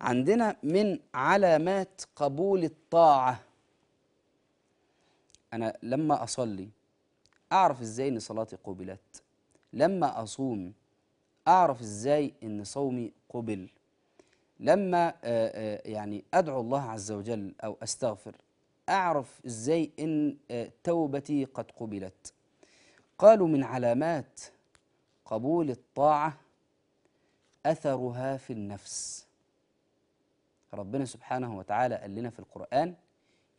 عندنا من علامات قبول الطاعة أنا لما أصلي أعرف إزاي إن صلاتي قبلت لما أصوم أعرف إزاي إن صومي قبل لما آه، آه، يعني أدعو الله عز وجل أو أستغفر أعرف إزاي إن آه، توبتي قد قبلت قالوا من علامات قبول الطاعة أثرها في النفس ربنا سبحانه وتعالى قال لنا في القرآن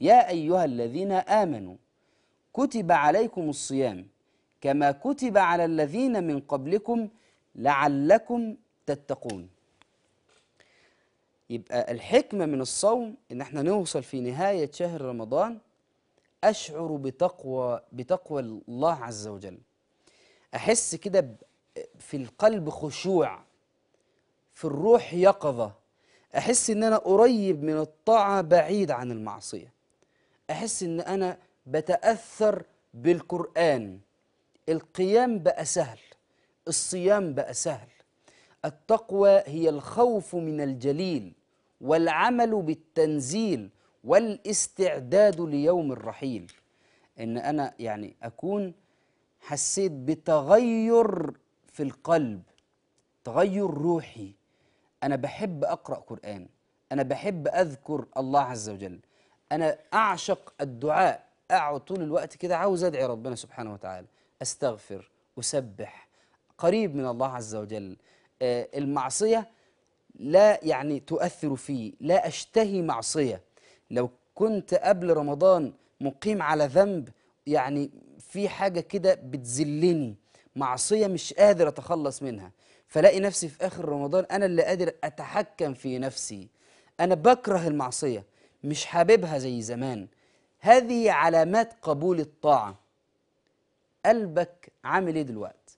يا أيها الذين آمنوا كتب عليكم الصيام كما كتب على الذين من قبلكم لعلكم تتقون يبقى الحكمة من الصوم إن احنا نوصل في نهاية شهر رمضان أشعر بتقوى بتقوى الله عز وجل أحس كده في القلب خشوع في الروح يقظة احس ان انا قريب من الطاعه بعيد عن المعصيه احس ان انا بتاثر بالقران القيام بقى سهل الصيام بقى سهل التقوى هي الخوف من الجليل والعمل بالتنزيل والاستعداد ليوم الرحيل ان انا يعني اكون حسيت بتغير في القلب تغير روحي أنا بحب أقرأ قرآن أنا بحب أذكر الله عز وجل أنا أعشق الدعاء أقعد طول الوقت كده عاوز أدعي ربنا سبحانه وتعالى أستغفر أسبح قريب من الله عز وجل آه، المعصية لا يعني تؤثر فيه لا أشتهي معصية لو كنت قبل رمضان مقيم على ذنب يعني في حاجة كده بتذلني معصية مش قادر أتخلص منها فلاقي نفسي في اخر رمضان انا اللي قادر اتحكم في نفسي انا بكره المعصيه مش حاببها زي زمان هذه علامات قبول الطاعه قلبك عامل ايه دلوقتي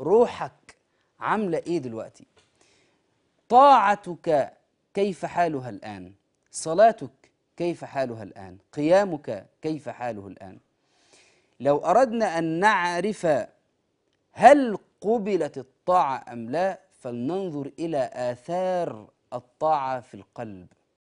روحك عامله ايه دلوقتي طاعتك كيف حالها الان صلاتك كيف حالها الان قيامك كيف حاله الان لو اردنا ان نعرف هل قبلت الطاعة أم لا فلننظر إلى آثار الطاعة في القلب